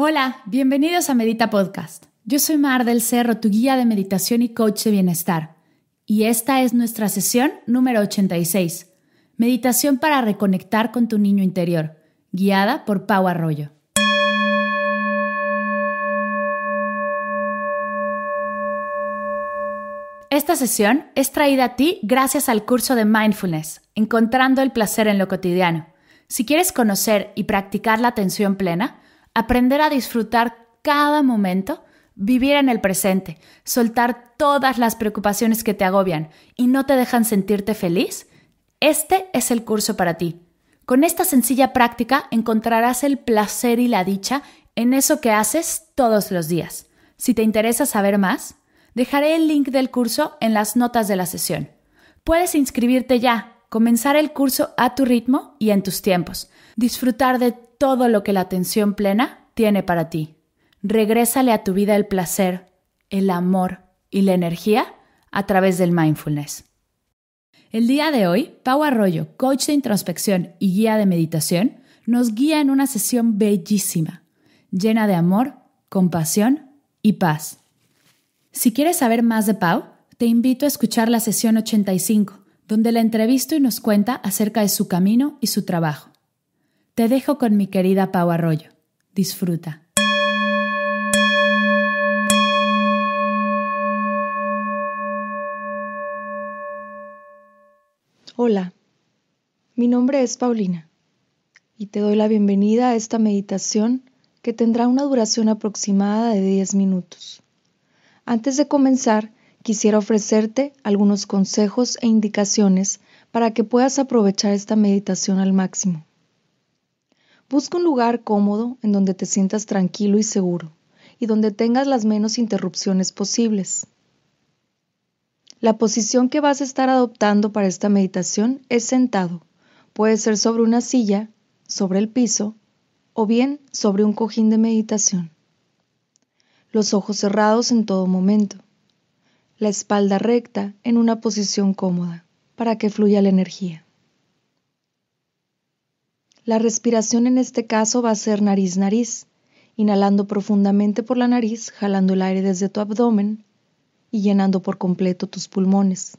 Hola, bienvenidos a Medita Podcast. Yo soy Mar del Cerro, tu guía de meditación y coach de bienestar. Y esta es nuestra sesión número 86, Meditación para reconectar con tu niño interior, guiada por Pau Arroyo. Esta sesión es traída a ti gracias al curso de Mindfulness, Encontrando el Placer en lo Cotidiano. Si quieres conocer y practicar la atención plena, aprender a disfrutar cada momento, vivir en el presente, soltar todas las preocupaciones que te agobian y no te dejan sentirte feliz, este es el curso para ti. Con esta sencilla práctica encontrarás el placer y la dicha en eso que haces todos los días. Si te interesa saber más, dejaré el link del curso en las notas de la sesión. Puedes inscribirte ya, comenzar el curso a tu ritmo y en tus tiempos, disfrutar de todo lo que la atención plena tiene para ti. Regrésale a tu vida el placer, el amor y la energía a través del mindfulness. El día de hoy, Pau Arroyo, coach de introspección y guía de meditación, nos guía en una sesión bellísima, llena de amor, compasión y paz. Si quieres saber más de Pau, te invito a escuchar la sesión 85, donde la entrevisto y nos cuenta acerca de su camino y su trabajo. Te dejo con mi querida Pau Arroyo. Disfruta. Hola, mi nombre es Paulina y te doy la bienvenida a esta meditación que tendrá una duración aproximada de 10 minutos. Antes de comenzar, quisiera ofrecerte algunos consejos e indicaciones para que puedas aprovechar esta meditación al máximo. Busca un lugar cómodo en donde te sientas tranquilo y seguro y donde tengas las menos interrupciones posibles. La posición que vas a estar adoptando para esta meditación es sentado. Puede ser sobre una silla, sobre el piso o bien sobre un cojín de meditación. Los ojos cerrados en todo momento. La espalda recta en una posición cómoda para que fluya la energía. La respiración en este caso va a ser nariz-nariz, inhalando profundamente por la nariz, jalando el aire desde tu abdomen y llenando por completo tus pulmones.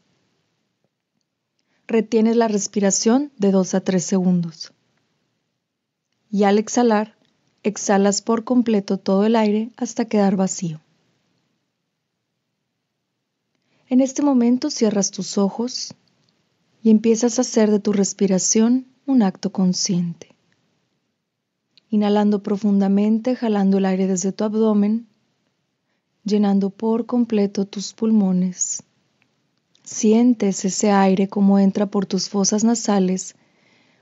Retienes la respiración de 2 a 3 segundos. Y al exhalar, exhalas por completo todo el aire hasta quedar vacío. En este momento cierras tus ojos y empiezas a hacer de tu respiración un acto consciente. Inhalando profundamente, jalando el aire desde tu abdomen, llenando por completo tus pulmones. Sientes ese aire como entra por tus fosas nasales,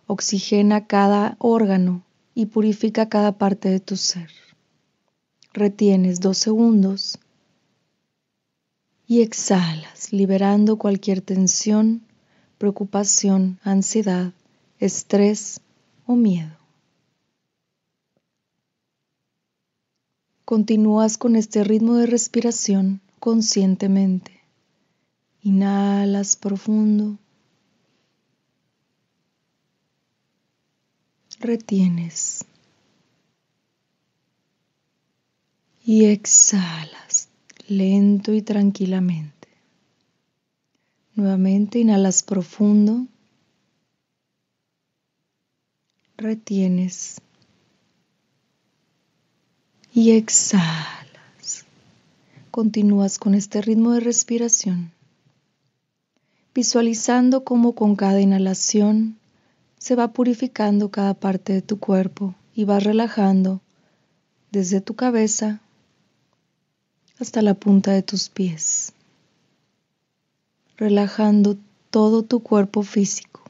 oxigena cada órgano y purifica cada parte de tu ser. Retienes dos segundos y exhalas, liberando cualquier tensión, preocupación, ansiedad estrés o miedo. Continúas con este ritmo de respiración conscientemente. Inhalas profundo. Retienes. Y exhalas lento y tranquilamente. Nuevamente inhalas profundo retienes y exhalas. Continúas con este ritmo de respiración, visualizando cómo con cada inhalación se va purificando cada parte de tu cuerpo y vas relajando desde tu cabeza hasta la punta de tus pies, relajando todo tu cuerpo físico.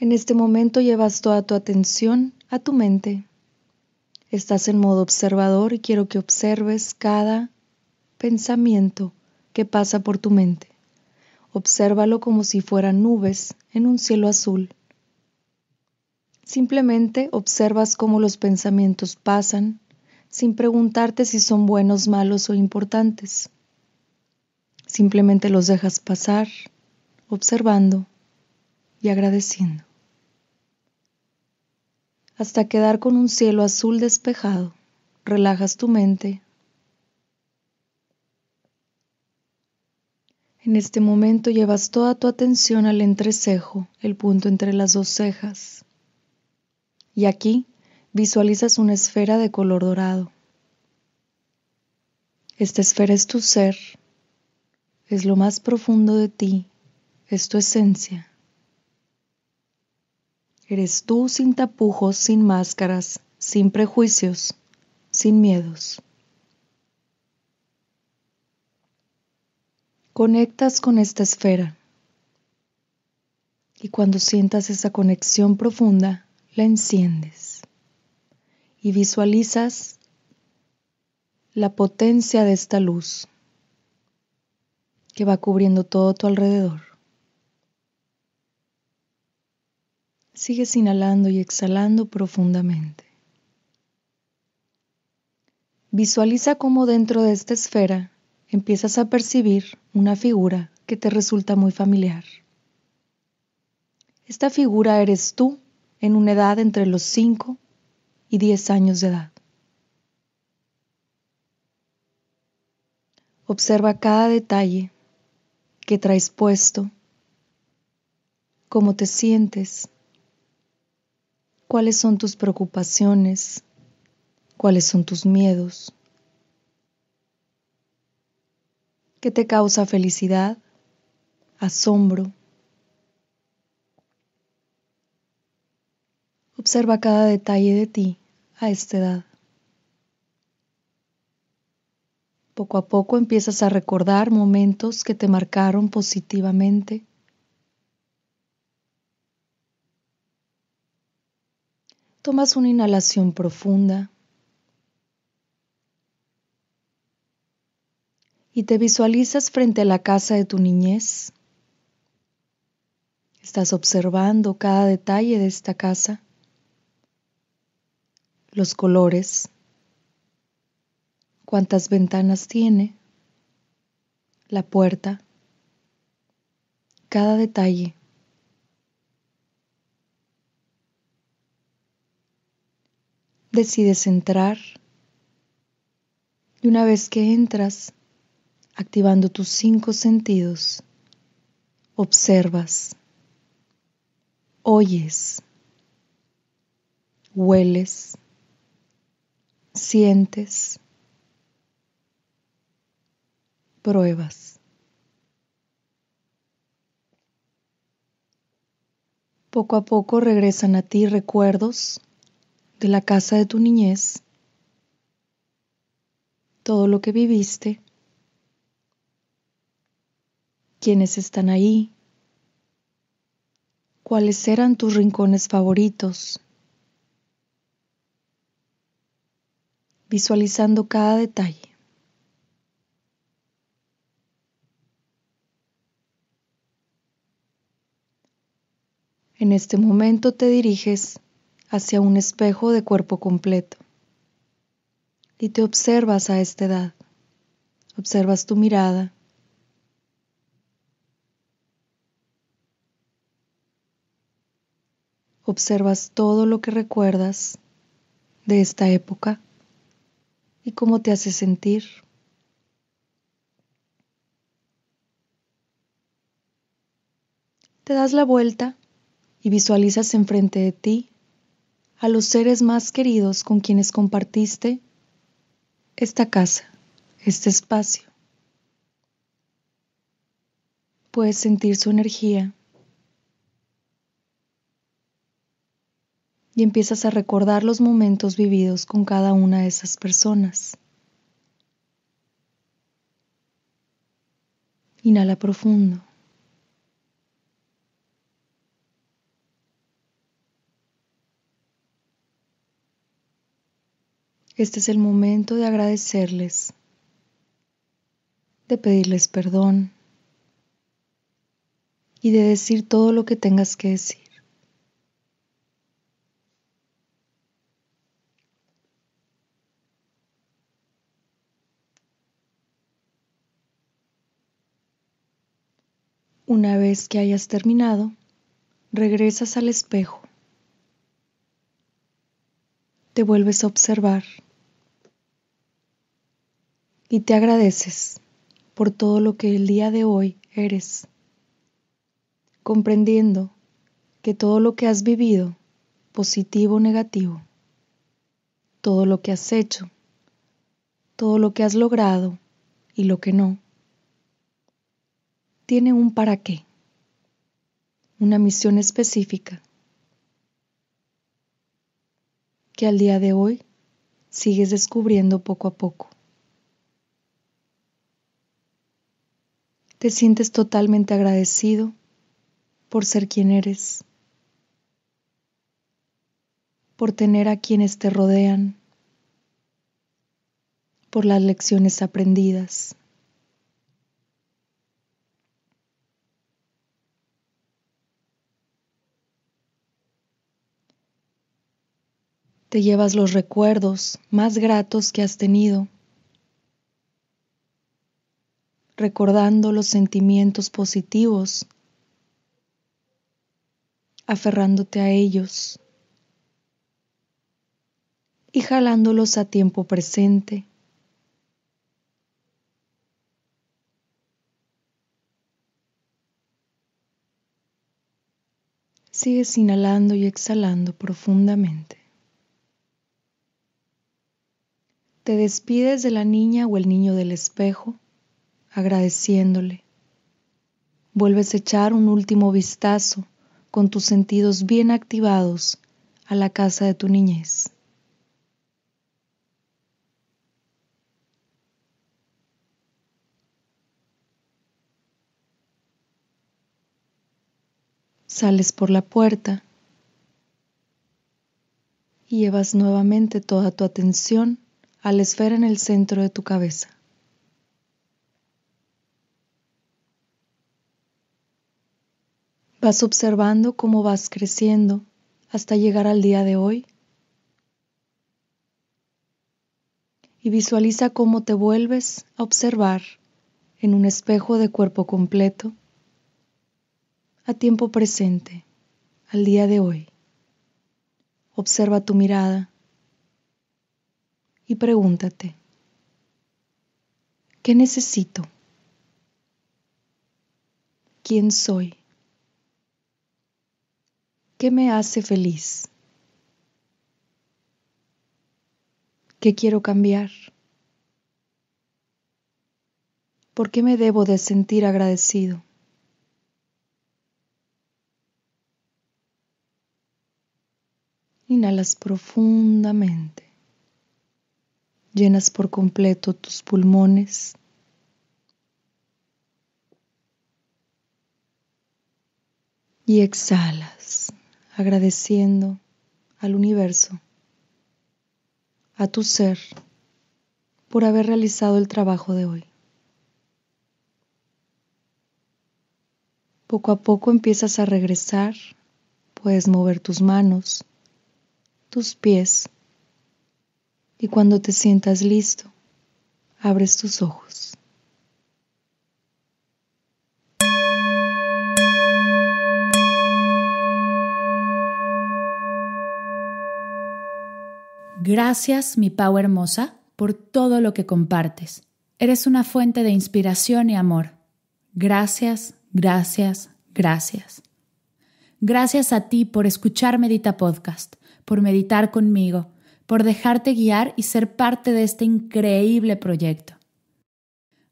En este momento llevas toda tu atención a tu mente. Estás en modo observador y quiero que observes cada pensamiento que pasa por tu mente. Obsérvalo como si fueran nubes en un cielo azul. Simplemente observas cómo los pensamientos pasan sin preguntarte si son buenos, malos o importantes. Simplemente los dejas pasar, observando y agradeciendo, hasta quedar con un cielo azul despejado. Relajas tu mente. En este momento llevas toda tu atención al entrecejo, el punto entre las dos cejas. Y aquí visualizas una esfera de color dorado. Esta esfera es tu ser, es lo más profundo de ti, es tu esencia. Eres tú sin tapujos, sin máscaras, sin prejuicios, sin miedos. Conectas con esta esfera y cuando sientas esa conexión profunda, la enciendes y visualizas la potencia de esta luz que va cubriendo todo tu alrededor. Sigues inhalando y exhalando profundamente. Visualiza cómo dentro de esta esfera empiezas a percibir una figura que te resulta muy familiar. Esta figura eres tú en una edad entre los 5 y 10 años de edad. Observa cada detalle que traes puesto, cómo te sientes, cuáles son tus preocupaciones, cuáles son tus miedos, qué te causa felicidad, asombro. Observa cada detalle de ti a esta edad. Poco a poco empiezas a recordar momentos que te marcaron positivamente Tomas una inhalación profunda y te visualizas frente a la casa de tu niñez. Estás observando cada detalle de esta casa, los colores, cuántas ventanas tiene, la puerta, cada detalle. decides entrar. Y una vez que entras, activando tus cinco sentidos, observas, oyes, hueles, sientes, pruebas. Poco a poco regresan a ti recuerdos de la casa de tu niñez, todo lo que viviste, quiénes están ahí, cuáles eran tus rincones favoritos, visualizando cada detalle. En este momento te diriges hacia un espejo de cuerpo completo. Y te observas a esta edad. Observas tu mirada. Observas todo lo que recuerdas de esta época y cómo te hace sentir. Te das la vuelta y visualizas enfrente de ti a los seres más queridos con quienes compartiste esta casa, este espacio. Puedes sentir su energía y empiezas a recordar los momentos vividos con cada una de esas personas. Inhala profundo. Este es el momento de agradecerles, de pedirles perdón y de decir todo lo que tengas que decir. Una vez que hayas terminado, regresas al espejo te vuelves a observar y te agradeces por todo lo que el día de hoy eres, comprendiendo que todo lo que has vivido, positivo o negativo, todo lo que has hecho, todo lo que has logrado y lo que no, tiene un para qué, una misión específica que al día de hoy sigues descubriendo poco a poco. Te sientes totalmente agradecido por ser quien eres, por tener a quienes te rodean, por las lecciones aprendidas. Te llevas los recuerdos más gratos que has tenido, recordando los sentimientos positivos, aferrándote a ellos y jalándolos a tiempo presente. Sigues inhalando y exhalando profundamente. Te despides de la niña o el niño del espejo, agradeciéndole. Vuelves a echar un último vistazo, con tus sentidos bien activados, a la casa de tu niñez. Sales por la puerta y llevas nuevamente toda tu atención a la esfera en el centro de tu cabeza. Vas observando cómo vas creciendo hasta llegar al día de hoy y visualiza cómo te vuelves a observar en un espejo de cuerpo completo a tiempo presente, al día de hoy. Observa tu mirada, y pregúntate, ¿qué necesito? ¿Quién soy? ¿Qué me hace feliz? ¿Qué quiero cambiar? ¿Por qué me debo de sentir agradecido? Inhalas profundamente llenas por completo tus pulmones. Y exhalas, agradeciendo al universo, a tu ser, por haber realizado el trabajo de hoy. Poco a poco empiezas a regresar, puedes mover tus manos, tus pies, y cuando te sientas listo, abres tus ojos. Gracias, mi Pau hermosa, por todo lo que compartes. Eres una fuente de inspiración y amor. Gracias, gracias, gracias. Gracias a ti por escuchar Medita Podcast, por meditar conmigo por dejarte guiar y ser parte de este increíble proyecto.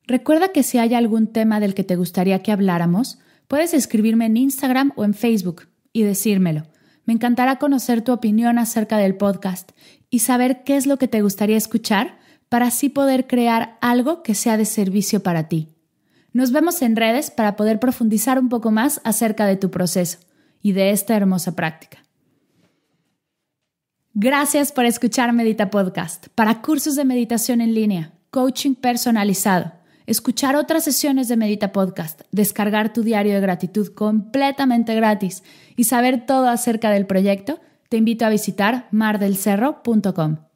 Recuerda que si hay algún tema del que te gustaría que habláramos, puedes escribirme en Instagram o en Facebook y decírmelo. Me encantará conocer tu opinión acerca del podcast y saber qué es lo que te gustaría escuchar para así poder crear algo que sea de servicio para ti. Nos vemos en redes para poder profundizar un poco más acerca de tu proceso y de esta hermosa práctica. Gracias por escuchar Medita Podcast. Para cursos de meditación en línea, coaching personalizado, escuchar otras sesiones de Medita Podcast, descargar tu diario de gratitud completamente gratis y saber todo acerca del proyecto, te invito a visitar mardelcerro.com.